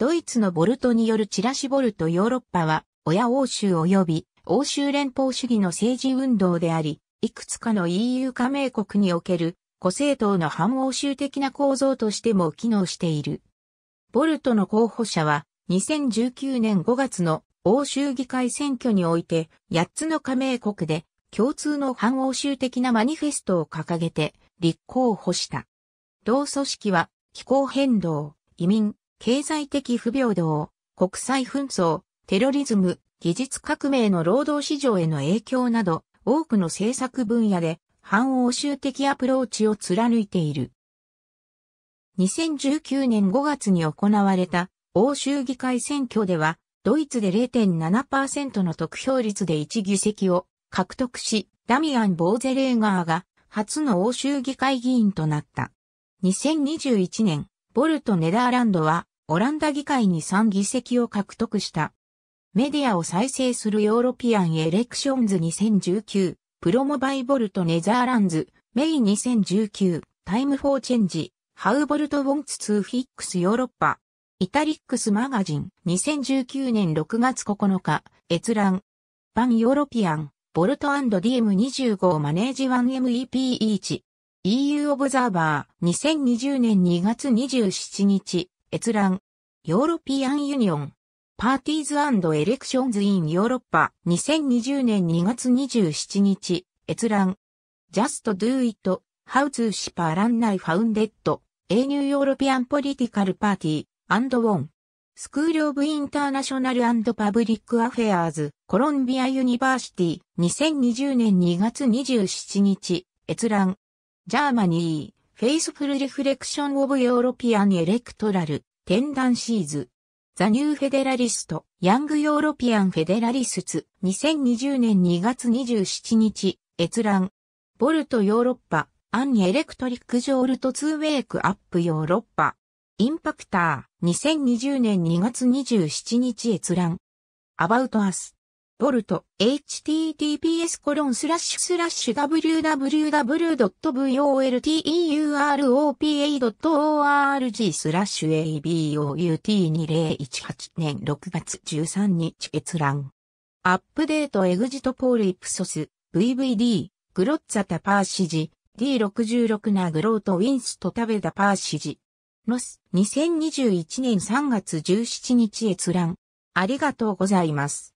ドイツのボルトによるチラシボルトヨーロッパは、親欧州及び欧州連邦主義の政治運動であり、いくつかの EU 加盟国における、個政党の反欧州的な構造としても機能している。ボルトの候補者は、2019年5月の欧州議会選挙において、8つの加盟国で、共通の反欧州的なマニフェストを掲げて、立候補した。同組織は、気候変動、移民、経済的不平等、国際紛争、テロリズム、技術革命の労働市場への影響など、多くの政策分野で反欧州的アプローチを貫いている。2019年5月に行われた欧州議会選挙では、ドイツで0.7%の得票率で1議席を獲得し、ダミアン・ボーゼレーガーが初の欧州議会議員となった。2021年、ボルト・ネダーランドは、オランダ議会に3議席を獲得した。メディアを再生するヨーロピアン・エレクションズ2019、プロモバイボルト・ネザーランズ、メイ2019、タイム・フォー・チェンジ、ハウボルト・ウォンツ・ツー・フィックス・ヨーロッパ、イタリックス・マガジン、2019年6月9日、閲覧、バン・ヨーロピアン、ボルトディエム2 5マネージワン・ m e p 1 EU オブザーバー2020年2月27日閲覧ヨーロピアンユニオンパーティーズエレクションズインヨーロッパ2020年2月27日閲覧 Just Do It How to Shipa Run Nai Founded A New European Political Party and One School of International and Public Affairs コロンビアユニバーシティ2020年2月27日閲覧ジャーマニー、フェイスフルリフレクションオブヨーロピアンエレクトラル、テンダンシーズ。ザニューフェデラリスト、ヤングヨーロピアンフェデラリスツ、2020年2月27日、閲覧。ボルトヨーロッパ、アンエレクトリックジョールトツーウェイクアップヨーロッパ。インパクター、2020年2月27日閲覧。アバウトアス。ボルト、https コロンスラッシュスラッシュ www.volteuropa.org スラッシュ about2018 年6月13日閲覧。アップデートエグジトポールイプソス、VVD、グロッツァタパーシジ、D66 ナグロートウィンストタベダパーシジ。ロス、2021年3月17日閲覧。ありがとうございます。